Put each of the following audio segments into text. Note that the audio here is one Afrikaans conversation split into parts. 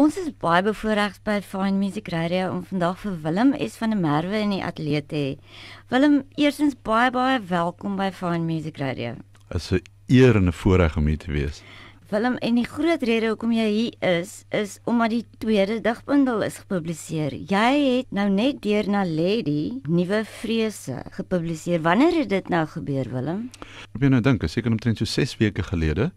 Ons is baie bevoorreg by Fine Music Radio om vandag vir Willem S van der Merwe in die ateljee te hê. Willem, eersins baie baie welkom by Fine Music Radio. Dit is 'n eer en 'n voorreg om hier te wees. Willem, en die groot rede hoekom jy hier is, is omdat die tweede digbundel is gepubliseer. Jy het nou net deur na Lady Nuwe Vrese gepubliseer. Wanneer het dit nou gebeur, Willem? Ek weet nou dink, seker omtrent so 6 weke gelede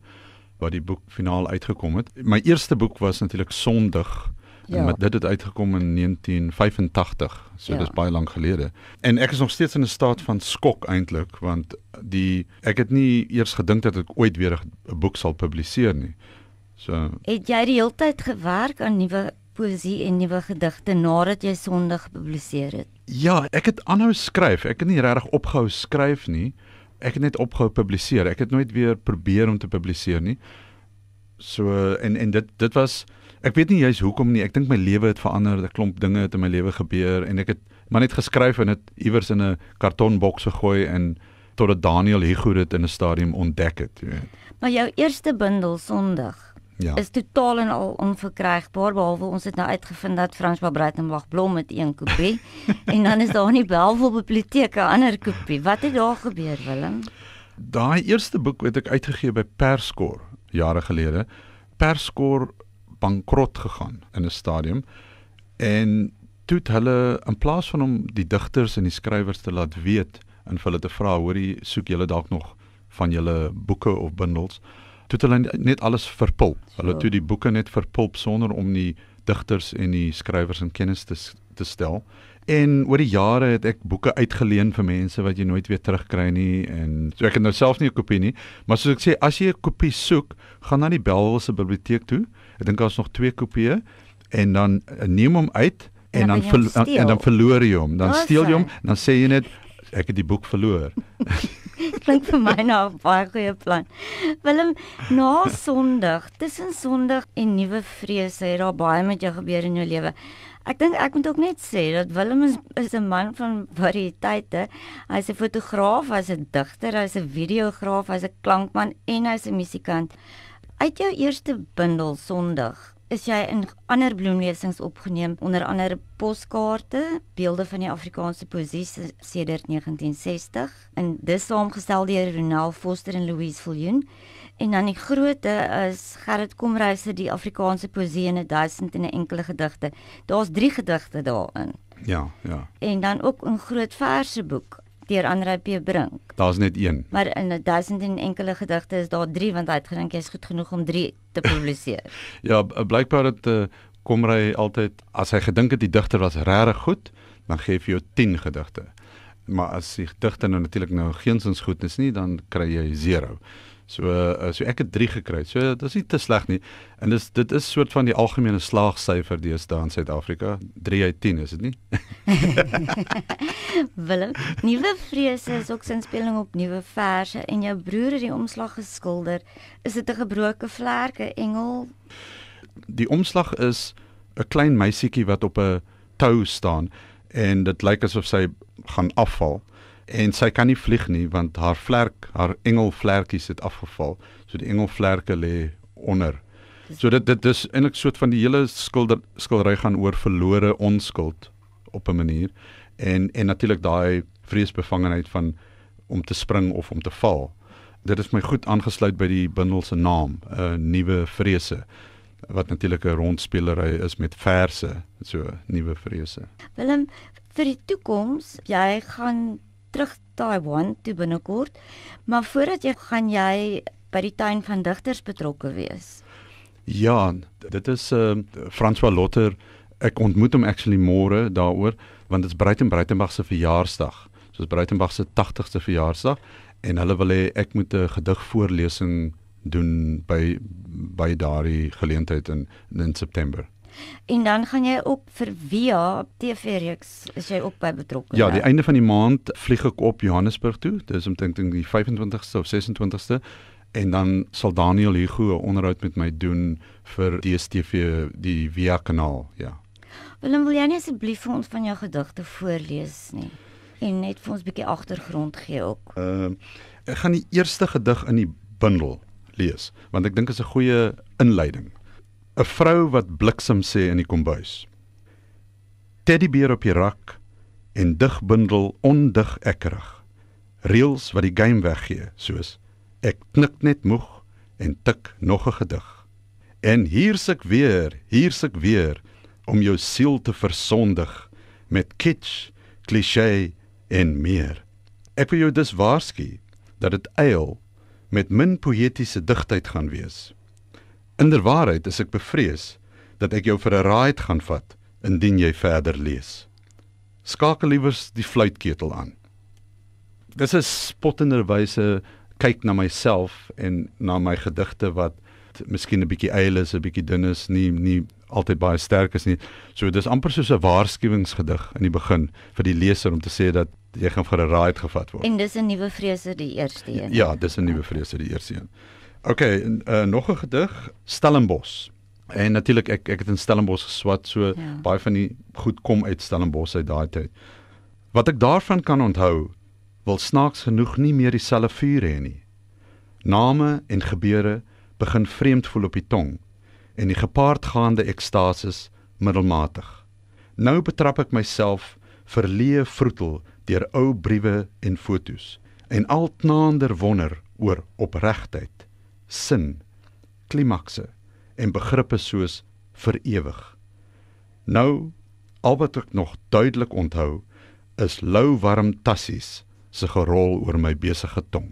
wat die boek finaal uitgekom het. My eerste boek was natuurlik Sondig Ja. en dit het uitgekom in 1985. So ja. dis baie lank gelede. En ek is nog steeds in 'n staat van skok eintlik want die ek het nie eers gedink dat ek ooit weer 'n boek sal publiseer nie. So Het jy die hele tyd gewerk aan nuwe poesie en nuwe gedigte nadat jy Sondag gepubliseer het? Ja, ek het aanhou skryf. Ek het nie regtig opgehou skryf nie ek het net opgehou publiseer. Ek het nooit weer probeer om te publiseer nie. So en en dit dit was ek weet nie juis hoekom nie. Ek dink my lewe het verander. 'n Klomp dinge het in my lewe gebeur en ek het maar net geskryf en dit iewers in 'n kartonboks gegooi en totdat Daniel Higgood dit in 'n stadium ontdek het, jy weet. Maar jou eerste bundel Sondag ja. is totaal en al onverkrygbaar behalwe ons het nou uitgevind dat François Breitenbach Blom met een kopie en dan is daar nie behalwe biblioteke 'n ander kopie. Wat het daar gebeur, Willem? Daai eerste boek het ek uitgegee by Perskor jare gelede. Perskor bankrot gegaan in 'n stadium en toe het hulle in plaas van om die digters en die skrywers te laat weet en hulle te vra hoorie soek julle dalk nog van julle boeke of bundels toe hulle net alles verpulp. Hulle ja. toe die boeke net verpulp sonder om die digters en die skrywers in kennis te te stel. En oor die jare het ek boeke uitgeleen vir mense wat jy nooit weer terugkry nie en so ek het nou self nie 'n kopie nie, maar soos ek sê, as jy 'n kopie soek, gaan na die Belwelse biblioteek toe. Ek dink daar's nog twee kopieë en dan eh, neem hom uit en, en dan en dan, en dan verloor jy hom, dan steel jy hom, dan sê jy net ek het die boek verloor. klink vir my nou 'n baie goeie plan. Willem, na Sondag, tussen Sondag en nuwe vrese het daar baie met jou gebeur in jou lewe. Ek dink ek moet ook net sê dat Willem is, is 'n man van variëteite. Hy's 'n fotograaf, hy's 'n digter, hy's 'n videograaf, hy's 'n klankman en hy's 'n musikant. Uit jou eerste bundel Sondag is jy in ander bloemlesings opgeneem onder andere poskaarte beelde van die Afrikaanse poesie sedert 1960 en dis saamgestel deur Ronald Foster en Louise Viljoen en dan die groot is Gerrit Komreise die Afrikaanse poesie in 'n 1000 en 'n enkele gedigte daar's 3 gedigte daarin ja ja en dan ook 'n groot verseboek deur Andre P Brink. Daar's net een. Maar in 'n duisend en enkele gedigte is daar 3 want hy het gedink hy's goed genoeg om 3 te publiseer. ja, blykbaar het uh, eh, kom hy altyd as hy gedink het die digter was regtig goed, dan gee hy jou 10 gedigte. Maar as die digter nou natuurlik nou geensins goed is nie, dan kry jy 0. So uh, so ek het 3 gekry. So dit is nie te sleg nie. En dis dit is soort van die algemene slaagsyfer deesdae in Suid-Afrika. 3 uit 10, is dit nie? Willem, nuwe vrese is ook sinspeling op nuwe verse en jou broer het die omslag geskilder. Is dit 'n gebroke vlerke engel? Die omslag is 'n klein meisietjie wat op 'n tou staan en dit lyk asof sy gaan afval en sy kan nie vlieg nie want haar vlerk, haar engelvlerkies het afgeval. So die engelvlerke lê onder. So dit dit is eintlik soort van die hele skilder skildery gaan oor verlore onskuld op 'n manier en en natuurlik daai vreesbevangenheid van om te spring of om te val. Dit is my goed aangesluit by die bindel se naam, 'n uh, eh, nuwe vrese wat natuurlik 'n rondspelery is met verse, so nuwe vrese. Willem, vir die toekoms, jy gaan terug Taiwan toe binnekort. Maar voordat jy gaan jy by die tuin van digters betrokke wees. Ja, dit is uh, François Lotter. Ek ontmoet hom actually môre daaroor want dit is Breiten Breitenberg se verjaarsdag. Soos Breitenberg se 80ste verjaarsdag en hulle wil hê ek moet 'n gedigvoorlesing doen by by daardie geleentheid in in September. En dan gaan jy op vir Via TV-reeks, is jy ook by betrokke? Ja, die dan? einde van die maand vlieg ek op Johannesburg toe. Dis omtrent ding die 25ste of 26ste en dan sal Daniel Hugo 'n onderhoud met my doen vir DStv die Via kanaal, ja. Willem, wil jy nie asseblief vir ons van jou gedigte voorlees nie? En net vir ons 'n bietjie agtergrond gee ook. Ehm uh, ek gaan die eerste gedig in die bundel lees, want ek dink dit is 'n goeie inleiding. 'n vrou wat bliksem sê in die kombuis. Teddybeer op die rak en digbundel ondig ekkerig. Reels wat die game weggee, soos ek knik net moeg en tik nog 'n gedig. En hier suk weer, hier suk weer om jou siel te versondig met kitsch, klisjé en meer. Ek wil jou dus waarsku dat dit eil met min poëtiese digtheid gaan wees. Inderwaarheid is ek bevrees dat ek jou vir 'n raaiet gaan vat indien jy verder lees. Skakel liewers die fluitketel aan. Dis 'n spottende wyse kyk na myself en na my gedigte wat miskien 'n bietjie eil is, 'n bietjie dun is, nie nie altyd baie sterk is nie. So dis amper soos 'n waarskuwingsgedig in die begin vir die leser om te sê dat jy gaan vir 'n raaiet gevat word. En dis 'n nuwe vrese die eerste een. Ja, dis 'n nuwe vrese die eerste een. Ja, Okay, uh, nog 'n gedig, Stellenbos. En natuurlik ek ek het in Stellenbos geswat, so ja. baie van die goed kom uit Stellenbos uit daai tyd. Wat ek daarvan kan onthou, wil snaaks genoeg nie meer dieselfde vuur hê nie. Name en gebeure begin vreemd voel op die tong en die gepaardgaande ekstase middelmatig. Nou betrap ek myself verleë vroetel deur ou briewe en fotos en altnaander wonder oor opregtheid sin, klimakse en begrippe soos vir ewig. Nou al wat ek nog duidelik onthou is lou warm tassies se gerol oor my besige tong.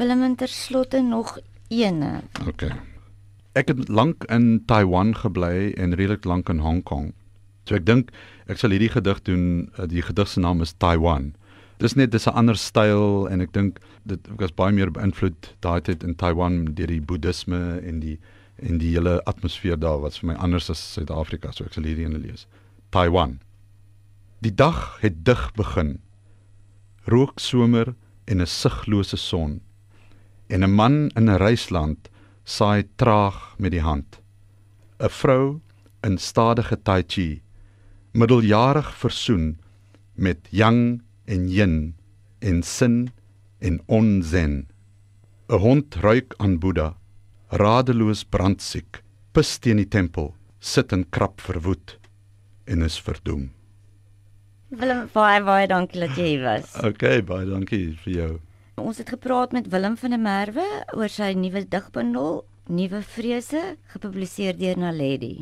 Willem interslotte nog eene. OK. Ek het lank in Taiwan gebly en redelik lank in Hong Kong. So ek dink ek sal hierdie gedig doen. Eh, die gedig se naam is Taiwan dis net dis 'n ander styl en ek dink dit was baie meer beïnvloed daai tyd in Taiwan deur die boeddisme en die en die hele atmosfeer daar wat vir my anders as Suid-Afrika so ek sal hierdie een lees. Taiwan. Die dag het dig begin. Rook somer en 'n siglose son. En 'n man in 'n reisland saai traag met die hand. 'n Vrou in stadige tai chi middeljarig versoen met yang en yin en sin en onzen. 'n Hond ruik aan Buddha, radeloos brandsiek, pis teen die tempel, sit in krap verwoed en is verdoem. Willem, baie baie dankie dat jy hier was. Okay, baie dankie vir jou. Ons het gepraat met Willem van der Merwe oor sy nuwe digbundel Nuwe vrese, gepubliseer deur Naledi.